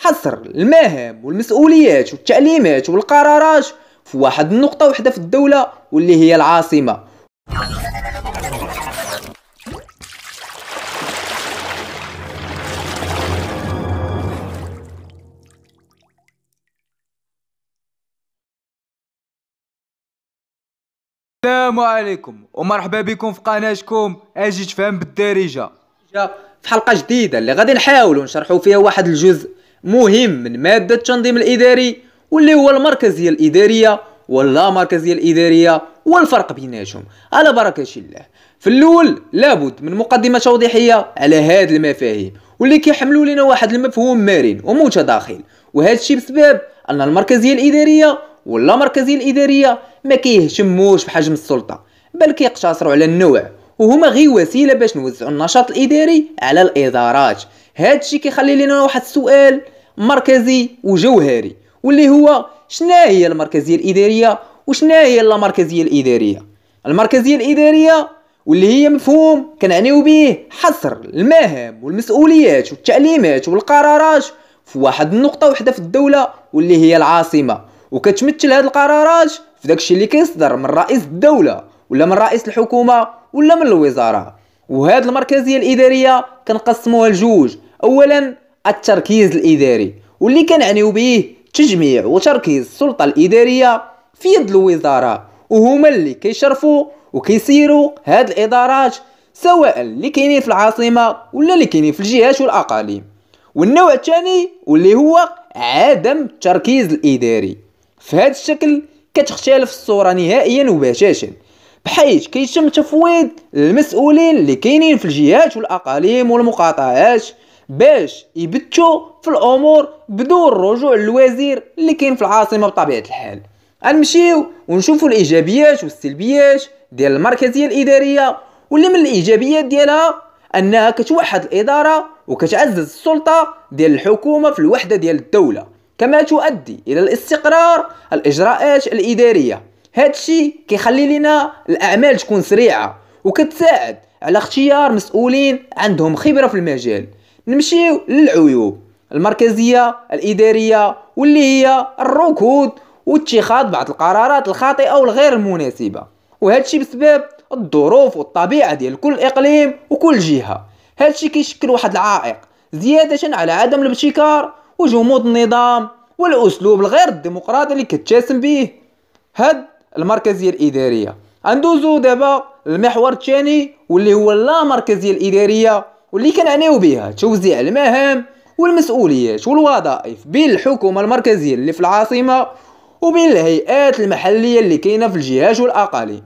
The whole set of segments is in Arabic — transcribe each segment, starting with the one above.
حصر المهام والمسؤوليات والتعليمات والقرارات في واحد النقطة وحدة في الدولة واللي هي العاصمة السلام عليكم ومرحبا بكم في قناتكم اجي تفهم بالدارجه في حلقه جديده اللي غادي نحاولوا نشرحوا فيها واحد الجزء مهم من مادة التنظيم الإداري واللي هو المركزية الإدارية ولا مركزية الإدارية والفرق بيناتهم على بركة الله في الأول لابد من مقدمة توضيحية على هذه المفاهيم واللي كيحملوا لنا واحد المفهوم مرن ومتداخل وهذا الشيء بسبب أن المركزية الإدارية ولا مركزية الإدارية ما كيهتموش بحجم السلطة بل كيقتصروا على النوع وهما غير وسيله باش نوزعوا النشاط الاداري على الادارات هذا الشيء كيخلي لنا واحد السؤال مركزي وجوهري واللي هو شنا هي المركزيه الاداريه وشنا هي اللامركزية الاداريه المركزيه الاداريه واللي هي مفهوم كنعنيو به حصر المهام والمسؤوليات والتعليمات والقرارات في واحد النقطه وحده في الدوله واللي هي العاصمه وكتمثل هاد القرارات في داكشي اللي كيصدر من رئيس الدوله ولا من رئيس الحكومه ولا من الوزاره وهاد المركزيه الاداريه كنقسموها لجوج اولا التركيز الاداري واللي كنعنيو به تجميع وتركيز السلطه الاداريه في يد الوزاره وهما اللي كيشرفوا وكيسيروا هاد الادارات سواء اللي كاينين في العاصمه ولا اللي كاينين في الجهات والاقاليم والنوع الثاني واللي هو عدم التركيز الاداري في هذا الشكل كتختلف الصوره نهائيا وبشاشه بحيث كيتم تفويض المسؤولين اللي كاينين في الجهات والاقاليم والمقاطعات باش يبتشو في الامور بدون الرجوع للوزير اللي كاين في العاصمه بطبيعه الحال غنمشيو ونشوفوا الايجابيات والسلبيات ديال المركزيه الاداريه واللي من الايجابيات ديالها انها كتوحد الاداره وكتعزز السلطه ديال الحكومه في الوحده ديال الدوله كما تؤدي الى الاستقرار الاجراءات الاداريه هذا الشيء كيخلي لنا الاعمال تكون سريعه وكتساعد على اختيار مسؤولين عندهم خبره في المجال نمشيو للعيوب المركزيه الاداريه واللي هي الركود واتخاذ بعض القرارات الخاطئه والغير المناسبه وهذا بسبب الظروف والطبيعه ديال كل اقليم وكل جهه هادشي كيشكل واحد العائق زياده على عدم الابتكار وجمود النظام والاسلوب الغير الديمقراطي اللي كتشاسم به هاد المركزيه الاداريه ندوزو دابا المحور الثاني واللي هو لا مركزيه الاداريه واللي كنعنيو بها توزيع المهام والمسؤوليات والوظائف بين الحكومة المركزية اللي في العاصمة وبين الهيئات المحلية اللي كاينة في الجهات والأقاليم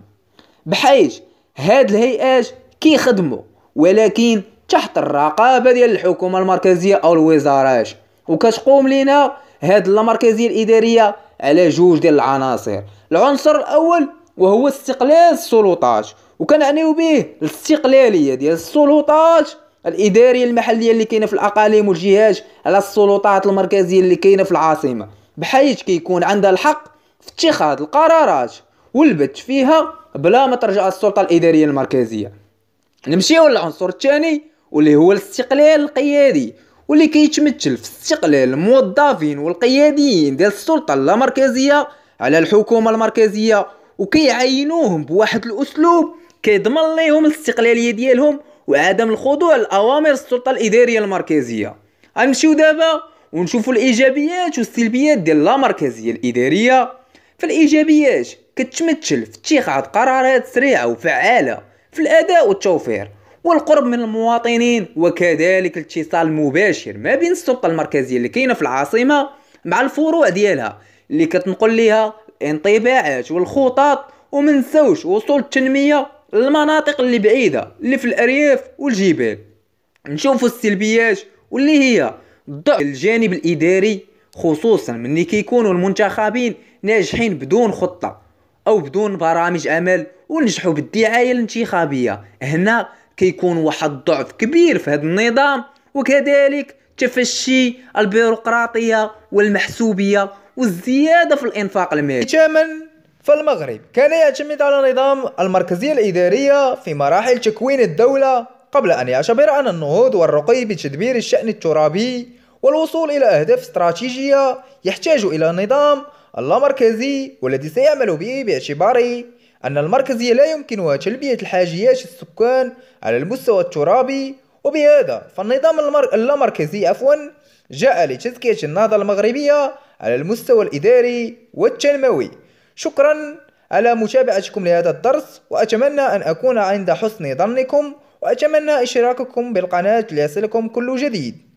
بحيث هاد الهيئات كيخدموا ولكن تحت الرقابة ديال الحكومة المركزية أو الوزارات وكتقوم لينا هاد المركزية الإدارية على جوج ديال العناصر العنصر الأول وهو استقلال السلطات وكنعنيو به الاستقلالية ديال السلطات الاداريه المحليه اللي كاينه في الاقاليم والجهات على السلطات المركزيه اللي كاينه في العاصمه بحيث كيكون عندها الحق في اتخاذ القرارات والبت فيها بلا ما ترجع السلطه الاداريه المركزيه نمشيو للعنصر الثاني واللي هو الاستقلال القيادي واللي كيتمثل في استقلال الموظفين والقياديين ديال السلطه اللامركزيه على الحكومه المركزيه وكيعينوهم بواحد الاسلوب كيضمن ليهم الاستقلاليه ديالهم وعدم الخضوع لاوامر السلطه الاداريه المركزيه غنمشيو دابا ونشوفوا الايجابيات والسلبيات ديال لا مركزيه الاداريه فالايجابيات كتمثل في اتخاذ قرارات سريعه وفعاله في الاداء والتوفير والقرب من المواطنين وكذلك الاتصال المباشر ما بين السلطه المركزيه اللي كاينه في العاصمه مع الفروع ديالها اللي كتنقل ليها الانطباعات والخطط ومنساوش وصول التنميه المناطق اللي بعيده اللي في الارياف والجبال نشوفوا السلبيات واللي هي ضعف الجانب الاداري خصوصا ملي كيكونوا المنتخبين ناجحين بدون خطه او بدون برامج عمل ونجحوا بالدعايه الانتخابيه هنا كيكون واحد الضعف كبير في هذا النظام وكذلك تفشي البيروقراطيه والمحسوبيه والزياده في الانفاق المالي فالمغرب كان يعتمد على نظام المركزية الإدارية في مراحل تكوين الدولة قبل أن يعتبر عن النهوض والرقي بتدبير الشأن الترابي والوصول إلى أهداف استراتيجية يحتاج إلى نظام اللامركزي والذي سيعمل به باعتباره أن المركزية لا يمكنها تلبية الحاجيات السكان على المستوى الترابي وبهذا فالنظام اللامركزي عفوا جاء لتزكية النهضة المغربية على المستوى الإداري والتنموي شكرا على متابعتكم لهذا الدرس وأتمنى أن أكون عند حسن ظنكم وأتمنى إشتراككم بالقناة ليصلكم كل جديد